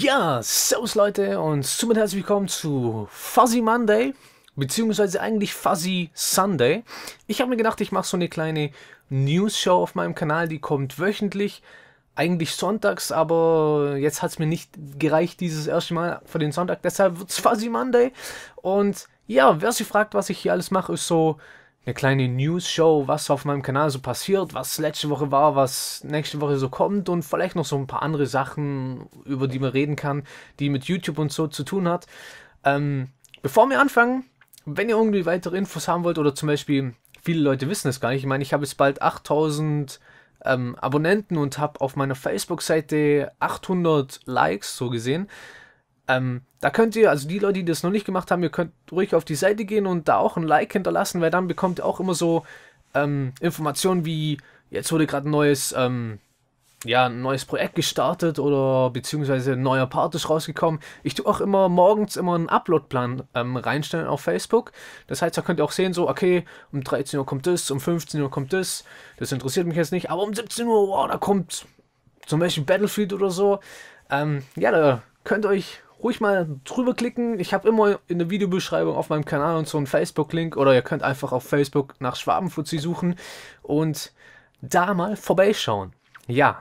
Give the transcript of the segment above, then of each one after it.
Ja, servus Leute und somit herzlich willkommen zu Fuzzy Monday, beziehungsweise eigentlich Fuzzy Sunday. Ich habe mir gedacht, ich mache so eine kleine News-Show auf meinem Kanal, die kommt wöchentlich, eigentlich sonntags, aber jetzt hat es mir nicht gereicht, dieses erste Mal für den Sonntag, deshalb wird es Fuzzy Monday. Und ja, wer sich fragt, was ich hier alles mache, ist so eine kleine News-Show, was auf meinem Kanal so passiert, was letzte Woche war, was nächste Woche so kommt und vielleicht noch so ein paar andere Sachen, über die man reden kann, die mit YouTube und so zu tun hat. Ähm, bevor wir anfangen, wenn ihr irgendwie weitere Infos haben wollt oder zum Beispiel, viele Leute wissen es gar nicht, ich meine, ich habe jetzt bald 8000 ähm, Abonnenten und habe auf meiner Facebook-Seite 800 Likes so gesehen. Ähm, da könnt ihr, also die Leute, die das noch nicht gemacht haben, ihr könnt ruhig auf die Seite gehen und da auch ein Like hinterlassen, weil dann bekommt ihr auch immer so ähm, Informationen wie, jetzt wurde gerade ein neues, ähm, ja, ein neues Projekt gestartet oder beziehungsweise ein neuer Part ist rausgekommen. Ich tue auch immer morgens immer einen Uploadplan ähm, reinstellen auf Facebook. Das heißt, da könnt ihr auch sehen, so, okay, um 13 Uhr kommt das, um 15 Uhr kommt das. Das interessiert mich jetzt nicht, aber um 17 Uhr, wow, da kommt zum Beispiel Battlefield oder so. Ähm, ja, da könnt ihr euch ruhig mal drüber klicken. Ich habe immer in der Videobeschreibung auf meinem Kanal und so einen Facebook-Link oder ihr könnt einfach auf Facebook nach Schwabenfuzzi suchen und da mal vorbeischauen. Ja,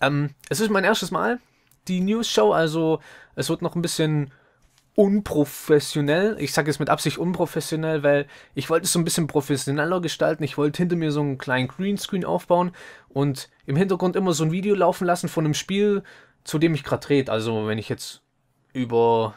ähm, es ist mein erstes Mal, die News-Show, also es wird noch ein bisschen unprofessionell. Ich sage jetzt mit Absicht unprofessionell, weil ich wollte es so ein bisschen professioneller gestalten. Ich wollte hinter mir so einen kleinen Greenscreen aufbauen und im Hintergrund immer so ein Video laufen lassen von einem Spiel, zu dem ich gerade rede. Also wenn ich jetzt über,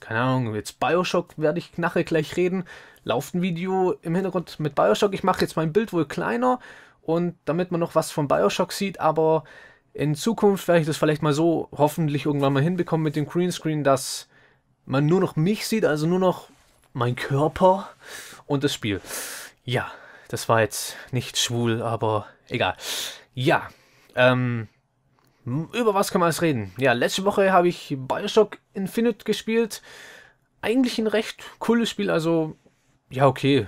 keine Ahnung, jetzt Bioshock werde ich nachher gleich reden. Lauft ein Video im Hintergrund mit Bioshock. Ich mache jetzt mein Bild wohl kleiner und damit man noch was von Bioshock sieht, aber in Zukunft werde ich das vielleicht mal so hoffentlich irgendwann mal hinbekommen mit dem Greenscreen, dass man nur noch mich sieht, also nur noch mein Körper und das Spiel. Ja, das war jetzt nicht schwul, aber egal. Ja, ähm, hm, über was kann man jetzt reden? Ja, letzte Woche habe ich Bioshock Infinite gespielt. Eigentlich ein recht cooles Spiel, also ja, okay.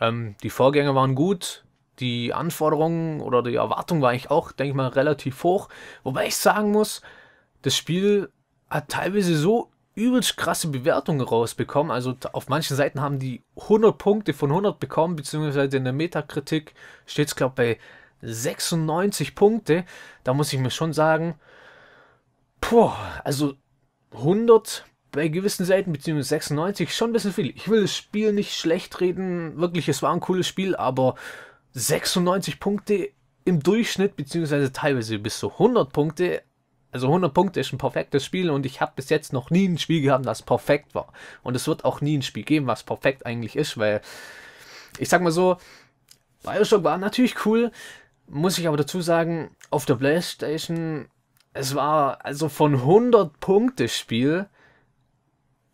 Ähm, die Vorgänger waren gut, die Anforderungen oder die Erwartung war eigentlich auch, denke ich mal, relativ hoch. Wobei ich sagen muss, das Spiel hat teilweise so übelst krasse Bewertungen rausbekommen. Also auf manchen Seiten haben die 100 Punkte von 100 bekommen, beziehungsweise in der Metakritik steht es, glaube ich, bei 96 Punkte. Da muss ich mir schon sagen, boah, also 100 bei gewissen Seiten, beziehungsweise 96, schon ein bisschen viel. Ich will das Spiel nicht schlecht reden. Wirklich, es war ein cooles Spiel, aber 96 Punkte im Durchschnitt, beziehungsweise teilweise bis zu 100 Punkte. Also 100 Punkte ist ein perfektes Spiel und ich habe bis jetzt noch nie ein Spiel gehabt, das perfekt war. Und es wird auch nie ein Spiel geben, was perfekt eigentlich ist, weil ich sag mal so, Bioshock war natürlich cool, muss ich aber dazu sagen, auf der Playstation, es war also von 100 Punkte Spiel,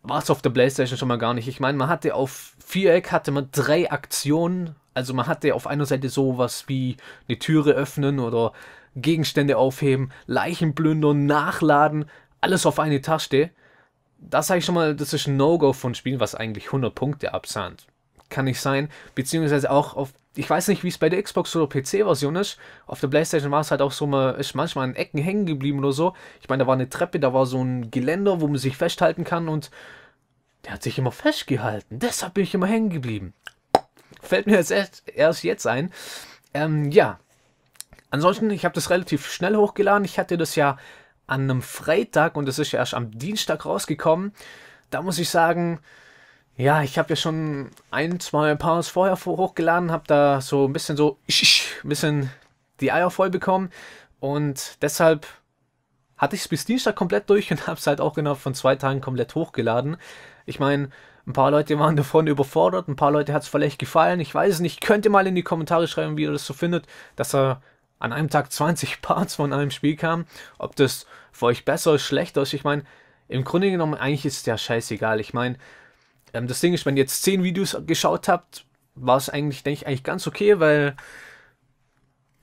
war es auf der Playstation schon mal gar nicht. Ich meine, man hatte auf Viereck hatte man drei Aktionen. Also man hatte auf einer Seite sowas wie eine Türe öffnen oder Gegenstände aufheben, Leichen plündern, nachladen, alles auf eine Taste. Das sage ich schon mal, das ist ein No-Go von Spielen, was eigentlich 100 Punkte absahnt. Kann nicht sein. Beziehungsweise auch auf ich weiß nicht, wie es bei der Xbox oder PC-Version ist. Auf der PlayStation war es halt auch so, man ist manchmal an Ecken hängen geblieben oder so. Ich meine, da war eine Treppe, da war so ein Geländer, wo man sich festhalten kann und der hat sich immer festgehalten. Deshalb bin ich immer hängen geblieben. Fällt mir jetzt erst, erst jetzt ein. Ähm, ja. Ansonsten, ich habe das relativ schnell hochgeladen. Ich hatte das ja an einem Freitag und das ist ja erst am Dienstag rausgekommen. Da muss ich sagen, ja, ich habe ja schon ein, zwei Parts vorher hochgeladen, habe da so ein bisschen so, ein bisschen die Eier voll bekommen und deshalb hatte ich es bis Dienstag komplett durch und habe es halt auch genau von zwei Tagen komplett hochgeladen. Ich meine, ein paar Leute waren davon überfordert, ein paar Leute hat es vielleicht gefallen. Ich weiß es nicht, könnt ihr mal in die Kommentare schreiben, wie ihr das so findet, dass er an einem Tag 20 Parts von einem Spiel kam. Ob das für euch besser oder schlechter ist, ich meine, im Grunde genommen eigentlich ist es ja scheißegal. Ich meine, ähm, das Ding ist, wenn ihr jetzt 10 Videos geschaut habt, war es eigentlich, denke ich, eigentlich ganz okay, weil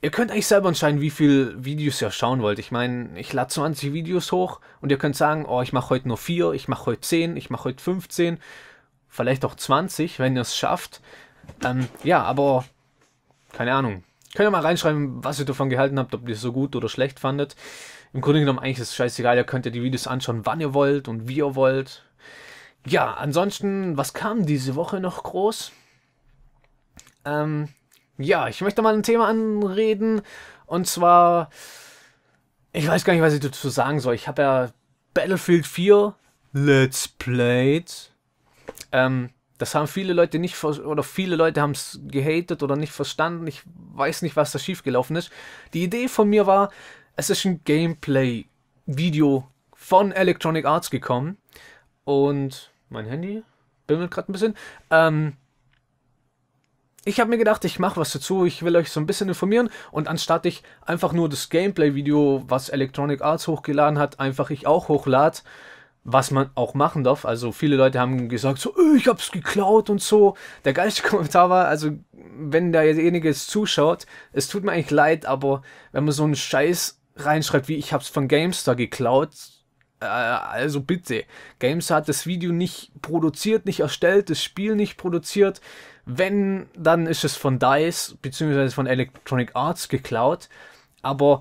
ihr könnt eigentlich selber entscheiden, wie viele Videos ihr schauen wollt. Ich meine, ich lade 20 Videos hoch und ihr könnt sagen, oh, ich mache heute nur 4, ich mache heute 10, ich mache heute 15, vielleicht auch 20, wenn ihr es schafft. Ähm, ja, aber keine Ahnung. Könnt ihr mal reinschreiben, was ihr davon gehalten habt, ob ihr es so gut oder schlecht fandet. Im Grunde genommen eigentlich ist es scheißegal, ihr könnt ja die Videos anschauen, wann ihr wollt und wie ihr wollt ja, ansonsten, was kam diese Woche noch groß? Ähm, ja, ich möchte mal ein Thema anreden. Und zwar, ich weiß gar nicht, was ich dazu sagen soll. Ich habe ja Battlefield 4 Let's Played. Ähm, das haben viele Leute nicht oder viele Leute haben es gehatet oder nicht verstanden. Ich weiß nicht, was da schiefgelaufen ist. Die Idee von mir war, es ist ein Gameplay-Video von Electronic Arts gekommen. Und mein Handy bimmelt gerade ein bisschen. Ähm, ich habe mir gedacht, ich mache was dazu, ich will euch so ein bisschen informieren und anstatt ich einfach nur das Gameplay-Video, was Electronic Arts hochgeladen hat, einfach ich auch hochlade, was man auch machen darf. Also viele Leute haben gesagt, so, äh, ich habe es geklaut und so. Der geilste Kommentar war, also wenn da derjenige jetzt zuschaut, es tut mir eigentlich leid, aber wenn man so einen Scheiß reinschreibt, wie ich habe es von Gamestar geklaut, äh, also bitte, Games hat das Video nicht produziert, nicht erstellt, das Spiel nicht produziert. Wenn, dann ist es von DICE bzw. von Electronic Arts geklaut. Aber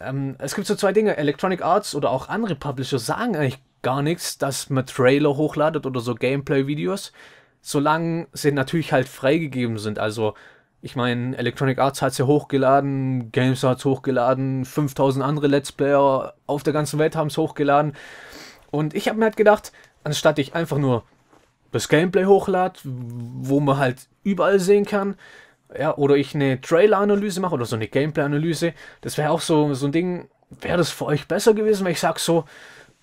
ähm, es gibt so zwei Dinge. Electronic Arts oder auch andere Publisher sagen eigentlich gar nichts, dass man Trailer hochladet oder so Gameplay-Videos, solange sie natürlich halt freigegeben sind. Also ich meine, Electronic Arts hat es ja hochgeladen, Games hat es hochgeladen, 5000 andere Let's Player auf der ganzen Welt haben es hochgeladen. Und ich habe mir halt gedacht, anstatt ich einfach nur das Gameplay hochlade, wo man halt überall sehen kann, ja, oder ich eine Trailer-Analyse mache oder so eine Gameplay-Analyse, das wäre auch so, so ein Ding, wäre das für euch besser gewesen, weil ich sage so,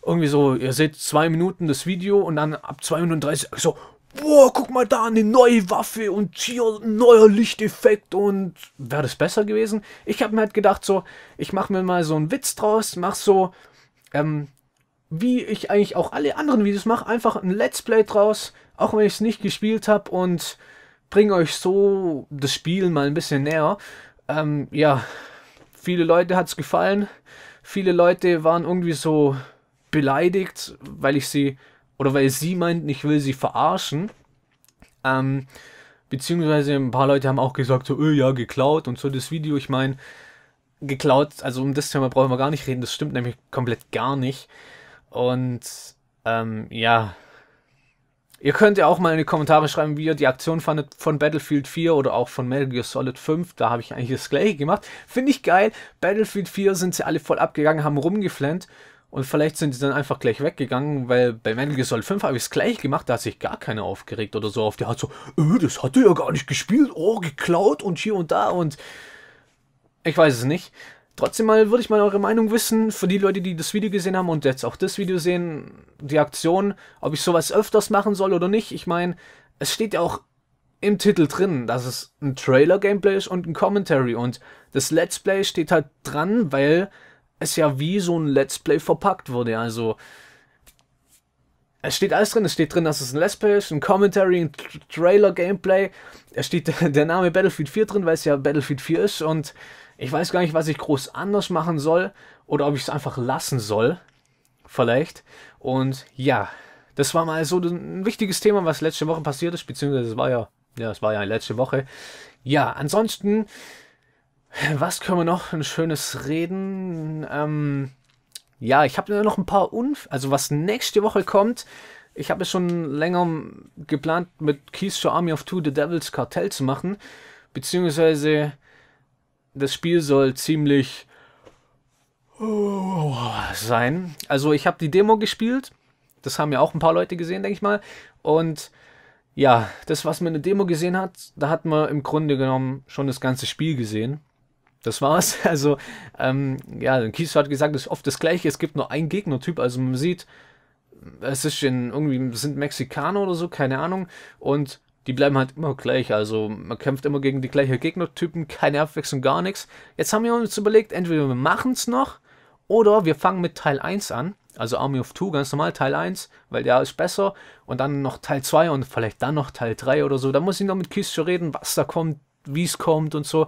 irgendwie so, ihr seht zwei Minuten das Video und dann ab 2 Minuten 30 so, boah, guck mal da, eine neue Waffe und hier ein neuer Lichteffekt und wäre das besser gewesen? Ich habe mir halt gedacht, so, ich mache mir mal so einen Witz draus, mach so, ähm, wie ich eigentlich auch alle anderen Videos mache, einfach ein Let's Play draus, auch wenn ich es nicht gespielt habe und bringe euch so das Spiel mal ein bisschen näher. Ähm, ja, viele Leute hat es gefallen, viele Leute waren irgendwie so beleidigt, weil ich sie oder weil sie meinten, ich will sie verarschen. Ähm, beziehungsweise ein paar Leute haben auch gesagt, so, öh, ja, geklaut und so das Video. Ich meine, geklaut, also um das Thema brauchen wir gar nicht reden, das stimmt nämlich komplett gar nicht. Und ähm, ja, Ihr könnt ja auch mal in die Kommentare schreiben, wie ihr die Aktion fandet von Battlefield 4 oder auch von Metal Gear Solid 5. Da habe ich eigentlich das gleiche gemacht. Finde ich geil. Battlefield 4 sind sie alle voll abgegangen, haben rumgeflennt. Und vielleicht sind sie dann einfach gleich weggegangen, weil bei Metal Gear Solid 5 habe ich es gleich gemacht, da hat sich gar keiner aufgeregt oder so auf die Hat so, öh, das hat er ja gar nicht gespielt, oh, geklaut und hier und da und ich weiß es nicht. Trotzdem mal würde ich mal eure Meinung wissen, für die Leute, die das Video gesehen haben und jetzt auch das Video sehen, die Aktion, ob ich sowas öfters machen soll oder nicht. Ich meine, es steht ja auch im Titel drin, dass es ein Trailer-Gameplay ist und ein Commentary und das Let's Play steht halt dran, weil es ja wie so ein Let's Play verpackt wurde. Also es steht alles drin. Es steht drin, dass es ein Let's Play ist, ein Commentary, ein Trailer, Gameplay. Es steht der Name Battlefield 4 drin, weil es ja Battlefield 4 ist. Und ich weiß gar nicht, was ich groß anders machen soll oder ob ich es einfach lassen soll. Vielleicht. Und ja, das war mal so ein wichtiges Thema, was letzte Woche passiert ist, beziehungsweise es war ja, ja, es war ja letzte Woche. Ja, ansonsten was können wir noch ein schönes reden? Ähm, ja, ich habe noch ein paar Unfälle. Also, was nächste Woche kommt, ich habe es schon länger geplant, mit Keys to Army of Two The Devil's Cartel zu machen. Beziehungsweise, das Spiel soll ziemlich oh, sein. Also, ich habe die Demo gespielt. Das haben ja auch ein paar Leute gesehen, denke ich mal. Und ja, das, was man in der Demo gesehen hat, da hat man im Grunde genommen schon das ganze Spiel gesehen das war's. Also, ähm, ja, Kies hat gesagt, es ist oft das gleiche. Es gibt nur einen Gegnertyp. Also, man sieht, es ist in, irgendwie, sind Mexikaner oder so, keine Ahnung. Und die bleiben halt immer gleich. Also, man kämpft immer gegen die gleichen Gegnertypen, keine Abwechslung, gar nichts. Jetzt haben wir uns überlegt, entweder wir machen's noch oder wir fangen mit Teil 1 an. Also Army of Two, ganz normal Teil 1, weil der ist besser. Und dann noch Teil 2 und vielleicht dann noch Teil 3 oder so. Da muss ich noch mit Kies schon reden, was da kommt, wie es kommt und so.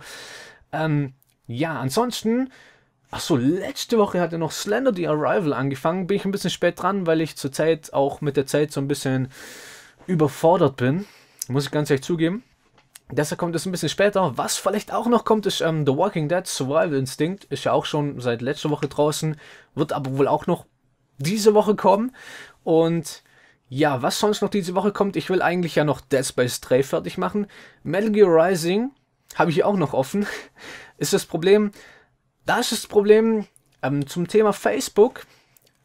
Ähm, ja, ansonsten, achso, letzte Woche hat ja noch Slender The Arrival angefangen. Bin ich ein bisschen spät dran, weil ich zurzeit auch mit der Zeit so ein bisschen überfordert bin. Muss ich ganz ehrlich zugeben. Deshalb kommt es ein bisschen später. Was vielleicht auch noch kommt, ist ähm, The Walking Dead Survival Instinct. Ist ja auch schon seit letzter Woche draußen. Wird aber wohl auch noch diese Woche kommen. Und ja, was sonst noch diese Woche kommt, ich will eigentlich ja noch Death by Stray fertig machen. Metal Gear Rising habe ich auch noch offen ist das Problem, da ist das Problem ähm, zum Thema Facebook.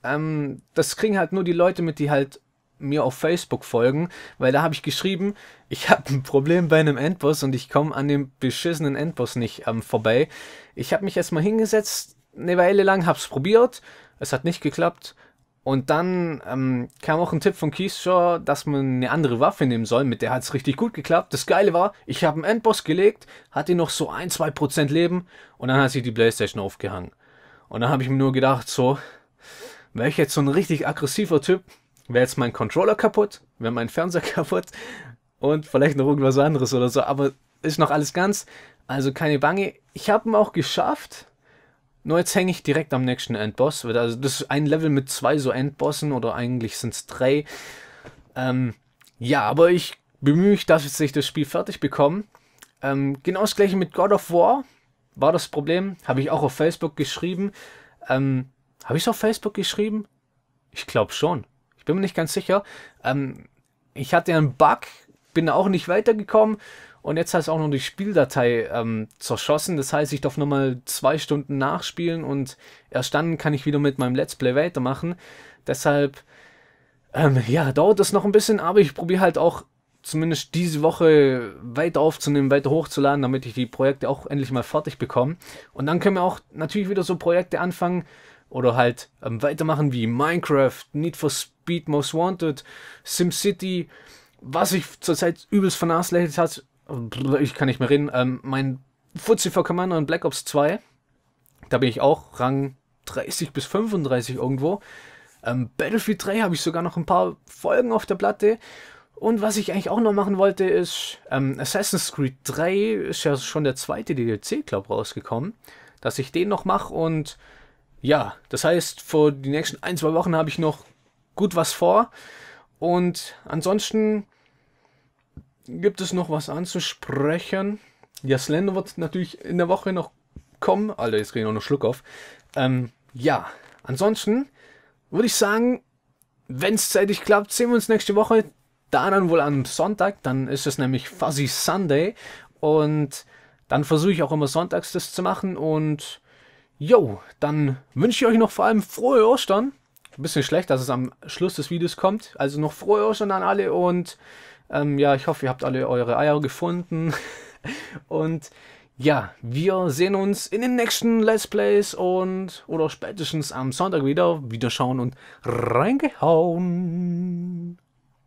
Ähm, das kriegen halt nur die Leute mit, die halt mir auf Facebook folgen, weil da habe ich geschrieben, ich habe ein Problem bei einem Endboss und ich komme an dem beschissenen Endboss nicht ähm, vorbei. Ich habe mich erstmal hingesetzt, eine Weile lang, habe es probiert, es hat nicht geklappt und dann ähm, kam auch ein Tipp von Keyshaw, dass man eine andere Waffe nehmen soll. Mit der hat es richtig gut geklappt. Das Geile war, ich habe einen Endboss gelegt, hatte noch so ein, zwei Prozent Leben und dann hat sich die Playstation aufgehangen. Und dann habe ich mir nur gedacht, so, wäre ich jetzt so ein richtig aggressiver Typ, wäre jetzt mein Controller kaputt, wäre mein Fernseher kaputt und vielleicht noch irgendwas anderes oder so. Aber ist noch alles ganz. Also keine Bange. Ich habe ihn auch geschafft. Nur jetzt hänge ich direkt am nächsten Endboss. Also das ist ein Level mit zwei so Endbossen oder eigentlich sind es drei. Ähm, ja, aber ich bemühe mich, dass ich das Spiel fertig bekomme. Ähm, genau das gleiche mit God of War war das Problem. Habe ich auch auf Facebook geschrieben. Ähm, Habe ich es auf Facebook geschrieben? Ich glaube schon. Ich bin mir nicht ganz sicher. Ähm, ich hatte einen Bug, bin auch nicht weitergekommen. Und jetzt heißt auch noch die Spieldatei ähm, zerschossen. Das heißt, ich darf nochmal zwei Stunden nachspielen und erst dann kann ich wieder mit meinem Let's Play weitermachen. Deshalb, ähm, ja, dauert das noch ein bisschen, aber ich probiere halt auch zumindest diese Woche weiter aufzunehmen, weiter hochzuladen, damit ich die Projekte auch endlich mal fertig bekomme. Und dann können wir auch natürlich wieder so Projekte anfangen oder halt ähm, weitermachen wie Minecraft, Need for Speed Most Wanted, SimCity, was ich zurzeit übelst vernachlässigt hat, ich kann nicht mehr reden, ähm, mein Fuzzy for Commander in Black Ops 2, da bin ich auch Rang 30 bis 35 irgendwo. Ähm, Battlefield 3 habe ich sogar noch ein paar Folgen auf der Platte. Und was ich eigentlich auch noch machen wollte, ist ähm, Assassin's Creed 3 ist ja schon der zweite DLC, glaube rausgekommen, dass ich den noch mache. Und ja, das heißt, vor die nächsten ein, zwei Wochen habe ich noch gut was vor. Und ansonsten gibt es noch was anzusprechen? Ja, Slender wird natürlich in der Woche noch kommen. Alter, jetzt kriege ich noch einen Schluck auf. Ähm, ja, ansonsten würde ich sagen, wenn es zeitig klappt, sehen wir uns nächste Woche. dann wohl am Sonntag, dann ist es nämlich Fuzzy Sunday. Und dann versuche ich auch immer sonntags das zu machen. Und jo, dann wünsche ich euch noch vor allem frohe Ostern. Ein bisschen schlecht, dass es am Schluss des Videos kommt. Also noch frohe Ostern an alle und ähm, ja, ich hoffe, ihr habt alle eure Eier gefunden. Und ja, wir sehen uns in den nächsten Let's Plays und oder spätestens am Sonntag wieder. Wiederschauen und reingehauen.